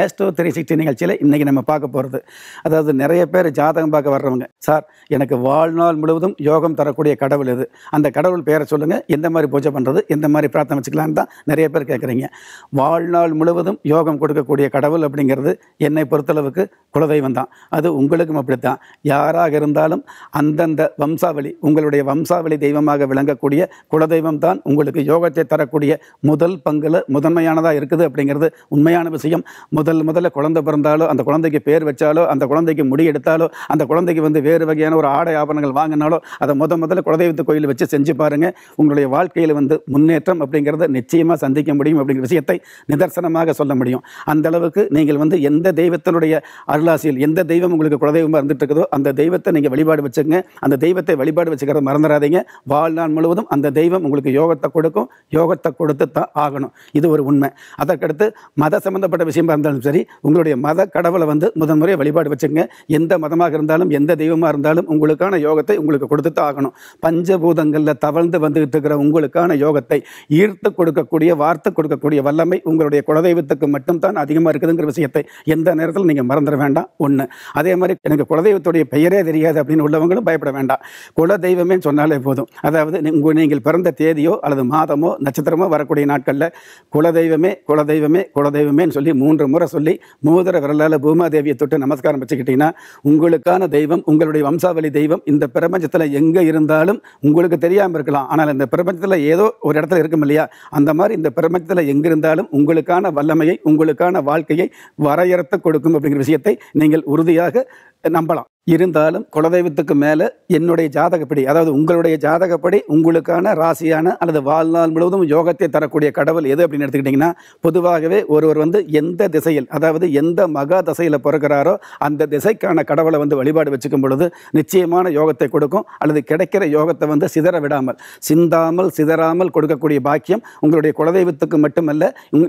astro three sixty நிகழ்ச்சியில் இன்றைக்கி நம்ம பார்க்க போகிறது அதாவது நிறைய பேர் ஜாதகம் பார்க்க வர்றவங்க சார் எனக்கு வாழ்நாள் முழுவதும் யோகம் தரக்கூடிய கடவுள் இது அந்த கடவுள் பேரை சொல்லுங்கள் எந்த மாதிரி பூஜை பண்ணுறது எந்த மாதிரி பிரார்த்தனை வச்சுக்கலான்னு தான் நிறைய பேர் கேட்குறீங்க வாழ்நாள் முழுவதும் யோகம் கொடுக்கக்கூடிய கடவுள் அப்படிங்கிறது என்னை பொறுத்தளவுக்கு குலதெய்வம் தான் அது உங்களுக்கும் அப்படி தான் யாராக இருந்தாலும் அந்தந்த வம்சாவளி உங்களுடைய வம்சாவளி தெய்வமாக விளங்கக்கூடிய குலதெய்வம் தான் உங்களுக்கு யோகத்தை தரக்கூடிய முதல் பங்கில் முதன்மையானதாக இருக்குது அப்படிங்கிறது உண்மையான விஷயம் முதல் முதல்ல குழந்தை பிறந்தாலோ அந்த குழந்தைக்கு பேர் வச்சாலோ அந்த குழந்தைக்கு முடி எடுத்தாலோ அந்த குழந்தைக்கு வந்து வேறு வகையான ஒரு ஆடை ஆபரணங்கள் வாங்கினாலோ அதை முத முதல்ல குலதெய்வத்து கோயில் வச்சு செஞ்சு பாருங்கள் உங்களுடைய வாழ்க்கையில் வந்து முன்னேற்றம் அப்படிங்கிறத நிச்சயமாக சந்திக்க முடியும் அப்படிங்கிற விஷயத்தை நிதர்சனமாக சொல்ல முடியும் அந்த அளவுக்கு நீங்கள் வந்து எந்த தெய்வத்தினுடைய அருளாசியில் எந்த தெய்வம் உங்களுக்கு குலதெய்வமாக இருந்துட்டு இருக்குதோ அந்த தெய்வத்தை நீங்கள் வழிபாடு வச்சுங்க அந்த தெய்வத்தை வழிபாடு வச்சுக்கிறத மறந்துடாதீங்க வாழ்நாள் முழுவதும் அந்த தெய்வம் உங்களுக்கு யோகத்தை கொடுக்கும் யோகத்தை கொடுத்து தான் ஆகணும் இது ஒரு உண்மை அதற்கடுத்து மத சம்பந்தப்பட்ட விஷயம் மதமாக இருந்தாலும் சரி உங்களுடைய மத கடவுளை வந்து முதன்முறையாக வழிபாடு வச்சுங்க எந்த மதமாக இருந்தாலும் எந்த தெய்வமாக இருந்தாலும் உங்களுக்கான யோகத்தை உங்களுக்கு கொடுத்து தான் ஆகணும் பஞ்சபூதங்களில் தவழ்ந்து வந்துகிட்டு இருக்கிற உங்களுக்கான யோகத்தை ஈர்த்து கொடுக்கக்கூடிய வார்த்தை கொடுக்கக்கூடிய வல்லமை உங்களுடைய குலதெய்வத்துக்கு மட்டும்தான் அதிகமாக இருக்குதுங்கிற விஷயத்தை எந்த நேரத்தில் நீங்கள் மறந்துட வேண்டாம் ஒன்று அதே மாதிரி எனக்கு குலதெய்வத்துடைய பெயரே தெரியாது அப்படின்னு உள்ளவங்களும் பயப்பட வேண்டாம் குலதெய்வமே சொன்னாலே போதும் அதாவது உங்கள் நீங்கள் பிறந்த தேதியோ அல்லது மாதமோ நட்சத்திரமோ வரக்கூடிய நாட்களில் குலதெய்வமே குலதெய்வமே குலதெய்வமே சொல்லி மூன்று மூன்று முறை சொல்லி மூதர விரலால் பூமாதேவியை தொட்டு நமஸ்காரம் வச்சுக்கிட்டீங்கன்னா உங்களுக்கான தெய்வம் உங்களுடைய வம்சாவளி தெய்வம் இந்த பிரபஞ்சத்தில் எங்கே இருந்தாலும் உங்களுக்கு தெரியாமல் இருக்கலாம் ஆனால் இந்த பிரபஞ்சத்தில் ஏதோ ஒரு இடத்துல இருக்கும் இல்லையா அந்த மாதிரி இந்த பிரபஞ்சத்தில் எங்கே இருந்தாலும் உங்களுக்கான வல்லமையை உங்களுக்கான வாழ்க்கையை வரையறுத்து கொடுக்கும் அப்படிங்கிற விஷயத்தை நீங்கள் உறுதியாக நம்பலாம் இருந்தாலும் குலதெய்வத்துக்கு மேலே என்னுடைய ஜாதகப்படி அதாவது உங்களுடைய ஜாதகப்படி உங்களுக்கான ராசியான அல்லது வாழ்நாள் முழுவதும் யோகத்தை தரக்கூடிய கடவுள் எது அப்படின்னு எடுத்துக்கிட்டிங்கன்னா பொதுவாகவே ஒருவர் வந்து எந்த திசையில் அதாவது எந்த மகா திசையில் பிறக்கிறாரோ அந்த திசைக்கான கடவுளை வந்து வழிபாடு வச்சுக்கும் பொழுது நிச்சயமான யோகத்தை கொடுக்கும் அல்லது கிடைக்கிற யோகத்தை வந்து சிதற விடாமல் சிந்தாமல் சிதறாமல் கொடுக்கக்கூடிய பாக்கியம் உங்களுடைய குலதெய்வத்துக்கு மட்டுமல்ல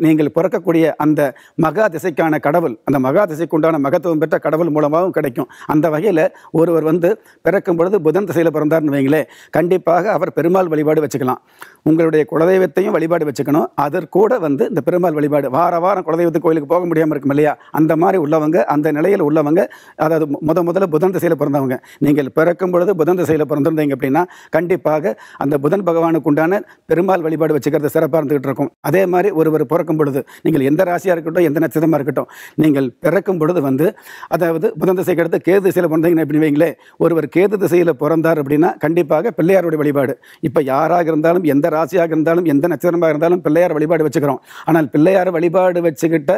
நீங்கள் பிறக்கக்கூடிய அந்த மகா திசைக்கான கடவுள் அந்த மகா திசைக்குண்டான மகத்துவம் பெற்ற கடவுள் மூலமாகவும் கிடைக்கும் அந்த வகை வகையில் ஒருவர் வந்து பிறக்கும் பொழுது புதன் திசையில் பிறந்தார்னு வைங்களே கண்டிப்பாக அவர் பெருமாள் வழிபாடு வச்சுக்கலாம் உங்களுடைய குலதெய்வத்தையும் வழிபாடு வச்சுக்கணும் அதற்கூட வந்து இந்த பெருமாள் வழிபாடு வார வாரம் குலதெய்வத்து கோயிலுக்கு போக முடியாமல் இருக்கும் இல்லையா அந்த மாதிரி உள்ளவங்க அந்த நிலையில் உள்ளவங்க அதாவது முத முதல்ல புதன் திசையில் பிறந்தவங்க நீங்கள் பிறக்கும் பொழுது புதன் திசையில் பிறந்திருந்தீங்க அப்படின்னா கண்டிப்பாக அந்த புதன் பகவானுக்கு உண்டான பெருமாள் வழிபாடு வச்சுக்கிறது சிறப்பாக இருந்துகிட்டு இருக்கும் அதே மாதிரி ஒருவர் பிறக்கும் பொழுது நீங்கள் எந்த ராசியாக இருக்கட்டும் எந்த நட்சத்திரமாக இருக்கட்டும் நீங்கள் பிறக்கும் பொழுது வந்து அதாவது புதன் திசைக்கு கேது திசையில் பண்ணுறீங்கன்னு எப்படி வைங்களேன் ஒருவர் கேது திசையில் பிறந்தார் அப்படின்னா கண்டிப்பாக பிள்ளையாருடைய வழிபாடு இப்போ யாராக இருந்தாலும் எந்த ராசியாக இருந்தாலும் எந்த நட்சத்திரமாக இருந்தாலும் பிள்ளையார் வழிபாடு வச்சுக்கிறோம் ஆனால் பிள்ளையார் வழிபாடு வச்சுக்கிட்ட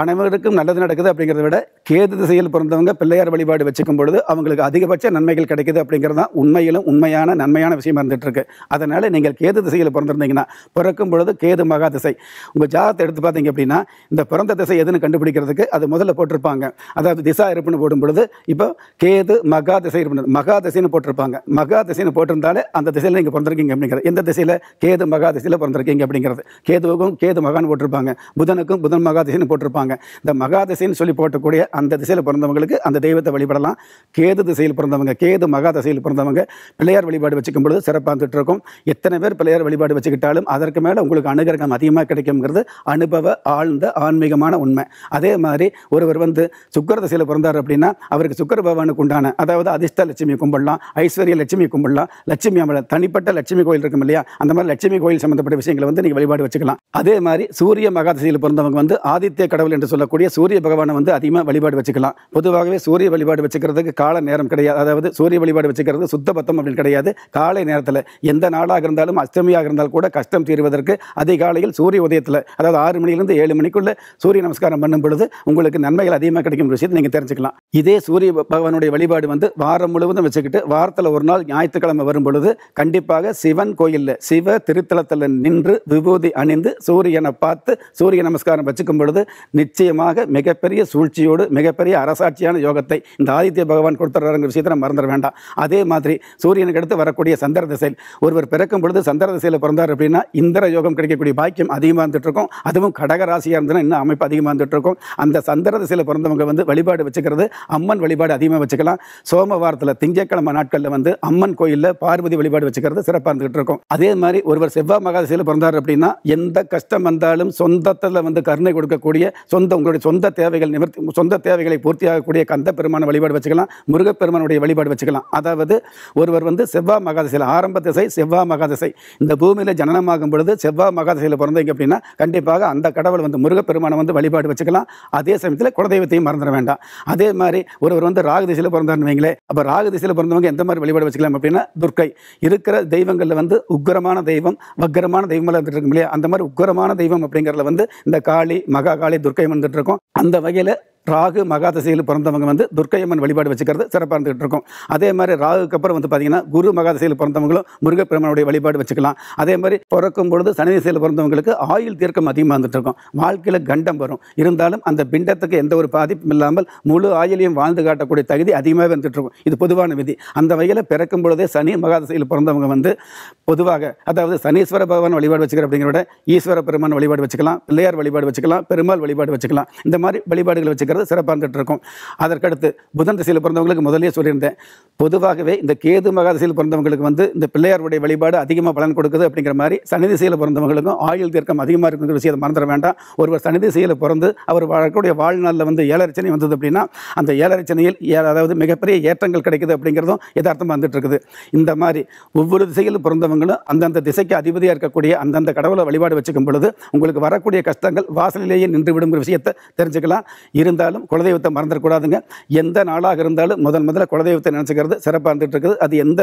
அனைவருக்கும் நல்லது நடக்குது அப்படிங்கிறத விட கேது திசையில் பிறந்தவங்க பிள்ளையார் வழிபாடு வச்சுக்கும் பொழுது அவங்களுக்கு அதிகபட்ச நன்மைகள் கிடைக்குது அப்படிங்கிறது தான் உண்மையிலும் உண்மையான நன்மையான விஷயம் இருக்கு அதனால் நீங்கள் கேது திசையில் பிறந்திருந்தீங்கன்னா பிறக்கும் பொழுது கேது மகா திசை உங்கள் ஜாதத்தை எடுத்து பார்த்தீங்க அப்படின்னா இந்த பிறந்த திசை எதுன்னு கண்டுபிடிக்கிறதுக்கு அது முதல்ல போட்டிருப்பாங்க அதாவது திசா இருப்புன்னு போடும் பொழுது இப்போ கேது மகா திசை இருப்பு மகா திசைன்னு போட்டிருப்பாங்க மகா திசைன்னு போட்டிருந்தாலே அந்த திசையில் நீங்கள் பிறந்திருக்கீங்க அப்படிங்கிறது எந்த திசையில் கேது மகா திசையில் பிறந்திருக்கீங்க அப்படிங்கிறது கேதுவுக்கும் கேது மகான்னு போட்டிருப்பாங்க புதனுக்கும் புதன் மகா திசைன்னு போட்டிருப்பாங்க இருப்பாங்க இந்த திசைன்னு சொல்லி போட்டக்கூடிய அந்த திசையில் பிறந்தவங்களுக்கு அந்த தெய்வத்தை வழிபடலாம் கேது திசையில் பிறந்தவங்க கேது மகா திசையில் பிறந்தவங்க பிள்ளையார் வழிபாடு வச்சுக்கும் பொழுது சிறப்பாக இருக்கும் எத்தனை பேர் பிள்ளையார் வழிபாடு வச்சுக்கிட்டாலும் அதற்கு மேலே உங்களுக்கு அனுகிரகம் அதிகமாக கிடைக்குங்கிறது அனுபவ ஆழ்ந்த ஆன்மீகமான உண்மை அதே மாதிரி ஒருவர் வந்து சுக்கர திசையில் பிறந்தார் அப்படின்னா அவருக்கு சுக்கர பகவானுக்கு உண்டான அதாவது அதிர்ஷ்ட லட்சுமி கும்பிடலாம் ஐஸ்வர்ய லட்சுமி கும்பிடலாம் லட்சுமி அமல தனிப்பட்ட லட்சுமி கோயில் இருக்கும் இல்லையா அந்த மாதிரி லட்சுமி கோயில் சம்மந்தப்பட்ட விஷயங்களை வந்து நீங்கள் வழிபாடு வச்சுக்கலாம் அதே மாதிரி சூரிய மகாதிசையில் பிறந்தவங்க வந்து ஆதித்ய கடவுள் கடவுள் என்று சொல்லக்கூடிய சூரிய பகவானை வந்து அதிகமாக வழிபாடு வச்சுக்கலாம் பொதுவாகவே சூரிய வழிபாடு வச்சுக்கிறதுக்கு கால நேரம் கிடையாது அதாவது சூரிய வழிபாடு வச்சுக்கிறது சுத்த பத்தம் அப்படின்னு கிடையாது காலை நேரத்தில் எந்த நாளாக இருந்தாலும் அஷ்டமியாக இருந்தால் கூட கஷ்டம் தீர்வதற்கு அதிகாலையில் சூரிய உதயத்தில் அதாவது ஆறு மணிலிருந்து ஏழு மணிக்குள்ளே சூரிய நமஸ்காரம் பண்ணும் பொழுது உங்களுக்கு நன்மைகள் அதிகமாக கிடைக்கும் விஷயத்தை நீங்கள் தெரிஞ்சுக்கலாம் இதே சூரிய பகவானுடைய வழிபாடு வந்து வாரம் முழுவதும் வச்சுக்கிட்டு வாரத்தில் ஒரு நாள் ஞாயிற்றுக்கிழமை வரும் பொழுது கண்டிப்பாக சிவன் கோயிலில் சிவ திருத்தலத்தில் நின்று விபூதி அணிந்து சூரியனை பார்த்து சூரிய நமஸ்காரம் வச்சுக்கும் பொழுது நிச்சயமாக மிகப்பெரிய சூழ்ச்சியோடு மிகப்பெரிய அரசாட்சியான யோகத்தை இந்த ஆதித்ய பகவான் கொடுத்துறாருங்கிற விஷயத்தை நம்ம மறந்துட வேண்டாம் அதே மாதிரி சூரியனுக்கு அடுத்து வரக்கூடிய சந்திர திசையில் ஒருவர் பிறக்கும் பொழுது சந்திர திசையில் பிறந்தார் அப்படின்னா இந்திர யோகம் கிடைக்கக்கூடிய பாக்கியம் அதிகமாக இருக்கும் அதுவும் கடகராசியாக இருந்ததுன்னா இன்னும் அமைப்பு அதிகமாக இருந்துகிட்ருக்கும் அந்த சந்திர திசையில் பிறந்தவங்க வந்து வழிபாடு வச்சுக்கிறது அம்மன் வழிபாடு அதிகமாக வச்சுக்கலாம் சோமவாரத்தில் திங்கக்கிழமை நாட்களில் வந்து அம்மன் கோயிலில் பார்வதி வழிபாடு வச்சுக்கிறது சிறப்பாக இருந்துகிட்டு இருக்கும் அதே மாதிரி ஒருவர் செவ்வாய் மகாதசையில் பிறந்தார் அப்படின்னா எந்த கஷ்டம் வந்தாலும் சொந்தத்தில் வந்து கருணை கொடுக்கக்கூடிய சொந்த உங்களுடைய சொந்த தேவைகள் நிவர்த்தி சொந்த தேவைகளை பூர்த்தியாகக்கூடிய கந்த பெருமான வழிபாடு வச்சுக்கலாம் முருகப்பெருமானுடைய வழிபாடு வச்சுக்கலாம் அதாவது ஒருவர் வந்து செவ்வாய் மகாதசையில் ஆரம்ப திசை செவ்வா மகாதசை இந்த பூமியில் ஜனனமாகும் பொழுது செவ்வாய் மகாதசையில் பிறந்தீங்க அப்படின்னா கண்டிப்பாக அந்த கடவுள் வந்து முருகப்பெருமானை வந்து வழிபாடு வச்சுக்கலாம் அதே சமயத்தில் குலதெய்வத்தையும் மறந்துட வேண்டாம் அதே மாதிரி ஒருவர் வந்து ராகு திசையில் பிறந்தார்னு வைங்களே அப்போ ராகு திசையில் பிறந்தவங்க எந்த மாதிரி வழிபாடு வச்சுக்கலாம் அப்படின்னா துர்க்கை இருக்கிற தெய்வங்களில் வந்து உக்ரமான தெய்வம் வக்ரமான தெய்வம் இருக்கும் இல்லையா அந்த மாதிரி உக்ரமான தெய்வம் அப்படிங்கிறத வந்து இந்த காளி மகா காளி துர்க்கை வந்துட்டு இருக்கோம் அந்த வகையில் ராகு மகாதசையில் பிறந்தவங்க வந்து துர்க்கையம்மன் வழிபாடு வச்சுக்கிறது சிறப்பாக இருந்துகிட்டு இருக்கும் அதே மாதிரி ராகுக்கு அப்புறம் வந்து பார்த்தீங்கன்னா குரு மகாதசையில் பிறந்தவங்களும் முருகப்பெருமனுடைய வழிபாடு வச்சுக்கலாம் அதே மாதிரி பிறக்கும் பொழுது சனி திசையில் பிறந்தவங்களுக்கு ஆயுள் தீர்க்கம் அதிகமாக இருந்துகிட்டு இருக்கும் வாழ்க்கையில் கண்டம் வரும் இருந்தாலும் அந்த பிண்டத்துக்கு எந்த ஒரு பாதிப்பும் இல்லாமல் முழு ஆயுளையும் வாழ்ந்து காட்டக்கூடிய தகுதி அதிகமாக இருந்துகிட்டு இருக்கும் இது பொதுவான விதி அந்த வகையில் பிறக்கும் பொழுதே சனி மகாதசையில் பிறந்தவங்க வந்து பொதுவாக அதாவது சனீஸ்வர பகவான் வழிபாடு வச்சுக்கிற அப்படிங்கிறத ஈஸ்வர பெருமான் வழிபாடு வச்சுக்கலாம் பிள்ளையார் வழிபாடு வச்சுக்கலாம் பெருமாள் வழிபாடு வச்சுக்கலாம் இந்த மாதிரி வழிபாடுகள் வச்சுக்கலாம் இருக்கிறது சிறப்பாக இருந்துகிட்டு இருக்கும் அதற்கடுத்து புதன் திசையில் பிறந்தவங்களுக்கு முதலே சொல்லியிருந்தேன் பொதுவாகவே இந்த கேது மகாதிசையில் பிறந்தவங்களுக்கு வந்து இந்த பிள்ளையாருடைய வழிபாடு அதிகமாக பலன் கொடுக்குது அப்படிங்கிற மாதிரி சனி திசையில் பிறந்தவங்களுக்கும் ஆயுள் தீர்க்கம் அதிகமாக இருக்குங்கிற விஷயத்தை மறந்துட வேண்டாம் ஒருவர் சனி திசையில் பிறந்து அவர் வாழக்கூடிய வாழ்நாளில் வந்து ஏழரச்சனை வந்தது அப்படின்னா அந்த ஏழரச்சனையில் அதாவது மிகப்பெரிய ஏற்றங்கள் கிடைக்குது அப்படிங்கிறதும் யதார்த்தமாக வந்துட்டு இருக்குது இந்த மாதிரி ஒவ்வொரு திசையில் பிறந்தவங்களும் அந்தந்த திசைக்கு அதிபதியாக இருக்கக்கூடிய அந்தந்த கடவுளை வழிபாடு வச்சுக்கும் பொழுது உங்களுக்கு வரக்கூடிய கஷ்டங்கள் வாசலிலேயே நின்று விடுங்கிற விஷயத்தை தெரிஞ்சுக்கலாம் இருந்தால் இருந்தாலும் குலதெய்வத்தை மறந்துடக்கூடாதுங்க எந்த நாளாக இருந்தாலும் முதல் முதல்ல குலதெய்வத்தை நினச்சிக்கிறது சிறப்பாக இருந்துகிட்டு இருக்குது அது எந்த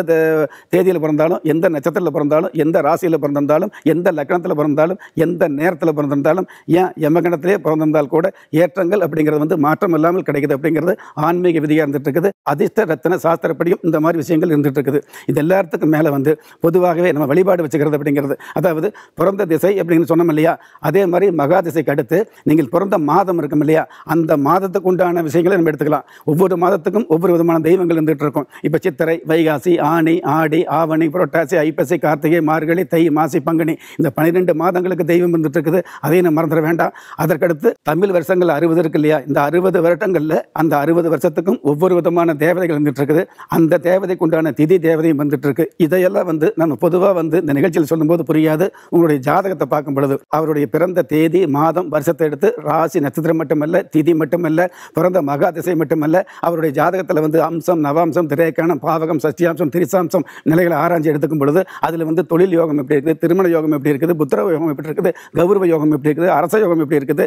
தேதியில் பிறந்தாலும் எந்த நட்சத்திரத்தில் பிறந்தாலும் எந்த ராசியில் பிறந்திருந்தாலும் எந்த லக்கணத்தில் பிறந்தாலும் எந்த நேரத்தில் பிறந்திருந்தாலும் ஏன் எமகணத்திலே பிறந்திருந்தால் கூட ஏற்றங்கள் அப்படிங்கிறது வந்து மாற்றம் இல்லாமல் கிடைக்குது அப்படிங்கிறது ஆன்மீக விதியாக இருந்துட்டு இருக்குது அதிர்ஷ்ட ரத்தன சாஸ்திரப்படியும் இந்த மாதிரி விஷயங்கள் இருந்துகிட்டு இருக்குது இது எல்லாத்துக்கும் மேலே வந்து பொதுவாகவே நம்ம வழிபாடு வச்சுக்கிறது அப்படிங்கிறது அதாவது பிறந்த திசை அப்படின்னு சொன்னோம் இல்லையா அதே மாதிரி மகா திசைக்கு அடுத்து நீங்கள் பிறந்த மாதம் இருக்கும் இல்லையா அந்த மாதத்துக்கு உண்டான விஷயங்களை நம்ம எடுத்துக்கலாம் ஒவ்வொரு மாதத்துக்கும் ஒவ்வொரு விதமான தெய்வங்கள் இருந்துகிட்டு இருக்கும் இப்போ சித்திரை வைகாசி ஆணி ஆடி ஆவணி புரட்டாசி ஐப்பசி கார்த்திகை மார்கழி தை மாசி பங்குனி இந்த பன்னிரெண்டு மாதங்களுக்கு தெய்வம் இருந்துட்டு இருக்குது அதையும் நம்ம மறந்துட வேண்டாம் அதற்கடுத்து தமிழ் வருஷங்கள் அறுபது இருக்கு இல்லையா இந்த அறுபது வருடங்களில் அந்த அறுபது வருஷத்துக்கும் ஒவ்வொரு விதமான தேவதைகள் இருந்துட்டு இருக்குது அந்த தேவதைக்கு உண்டான திதி தேவதையும் வந்துட்டு இருக்கு இதையெல்லாம் வந்து நம்ம பொதுவாக வந்து இந்த நிகழ்ச்சியில் சொல்லும்போது புரியாது உங்களுடைய ஜாதகத்தை பார்க்கும் பொழுது அவருடைய பிறந்த தேதி மாதம் வருஷத்தை எடுத்து ராசி நட்சத்திரம் மட்டுமல்ல திதி மட்டும் மட்டுமல்ல பிறந்த மகா திசை மட்டுமல்ல அவருடைய ஜாதகத்தில் வந்து அம்சம் நவாம்சம் திரைக்கணம் பாவகம் சஷ்டியாம்சம் திரிசாம்சம் நிலைகளை ஆராய்ச்சி எடுத்துக்கும் பொழுது அதில் வந்து தொழில் யோகம் எப்படி இருக்குது திருமண யோகம் எப்படி இருக்குது புத்திர யோகம் எப்படி இருக்குது கௌரவ யோகம் எப்படி இருக்குது அரச யோகம் எப்படி இருக்குது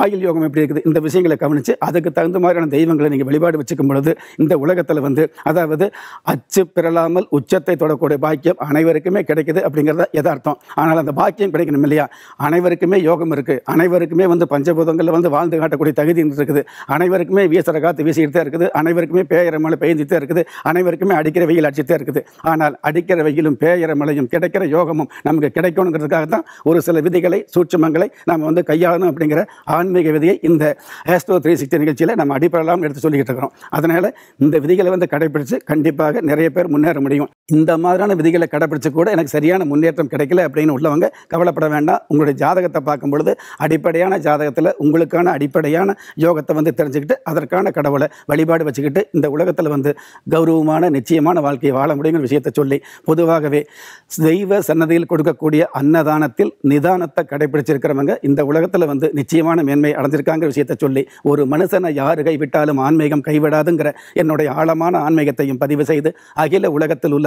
ஆயுள் யோகம் எப்படி இருக்குது இந்த விஷயங்களை கவனித்து அதுக்கு தகுந்த மாதிரியான தெய்வங்களை நீங்கள் வழிபாடு வச்சுக்கும் பொழுது இந்த உலகத்தில் வந்து அதாவது அச்சு பிறலாமல் உச்சத்தை தொடக்கூடிய பாக்கியம் அனைவருக்குமே கிடைக்குது அப்படிங்கிறத எதார்த்தம் ஆனால் அந்த பாக்கியம் கிடைக்கணும் இல்லையா அனைவருக்குமே யோகம் இருக்குது அனைவருக்குமே வந்து பஞ்சபூதங்களில் வந்து வாழ்ந்து காட்டக்கூடிய தகுதி இருக்குது இருக்குது அனைவருக்குமே வீசுகிற காற்று வீசிக்கிட்டு தான் இருக்குது அனைவருக்குமே பேயிற மழை பெய்ஞ்சிட்டு இருக்குது அனைவருக்குமே அடிக்கிற வெயில் அடிச்சுட்டே இருக்குது ஆனால் அடிக்கிற வெயிலும் பேயிற மழையும் கிடைக்கிற யோகமும் நமக்கு கிடைக்கணுங்கிறதுக்காக தான் ஒரு சில விதிகளை சூட்சமங்களை நாம் வந்து கையாளணும் அப்படிங்கிற ஆன்மீக விதியை இந்த ஆஸ்ட்ரோ த்ரீ சிக்ஸ்டி நிகழ்ச்சியில் நம்ம அடிப்படலாம் எடுத்து சொல்லிக்கிட்டு இருக்கிறோம் அதனால் இந்த விதிகளை வந்து கடைபிடித்து கண்டிப்பாக நிறைய பேர் முன்னேற முடியும் இந்த மாதிரியான விதிகளை கடைப்பிடிச்சு கூட எனக்கு சரியான முன்னேற்றம் கிடைக்கல அப்படின்னு உள்ளவங்க கவலைப்பட வேண்டாம் உங்களுடைய ஜாதகத்தை பார்க்கும் பொழுது அடிப்படையான ஜாதகத்தில் உங்களுக்கான அடிப்படையான யோகத்தை வந்து தெரிஞ்சுக்கிட்டு அதற்கான கடவுளை வழிபாடு வச்சுக்கிட்டு இந்த உலகத்தில் வந்து கௌரவமான நிச்சயமான வாழ்க்கையை வாழ முடியுங்கிற விஷயத்தை சொல்லி பொதுவாகவே தெய்வ சன்னதியில் கொடுக்கக்கூடிய அன்னதானத்தில் நிதானத்தை கடைபிடிச்சிருக்கிறவங்க இந்த உலகத்தில் வந்து நிச்சயமான மேன்மை அடைஞ்சிருக்காங்கிற விஷயத்தை சொல்லி ஒரு மனுஷனை யார் கைவிட்டாலும் ஆன்மீகம் கைவிடாதுங்கிற என்னுடைய ஆழமான ஆன்மீகத்தையும் பதிவு செய்து அகில உலகத்தில் உள்ள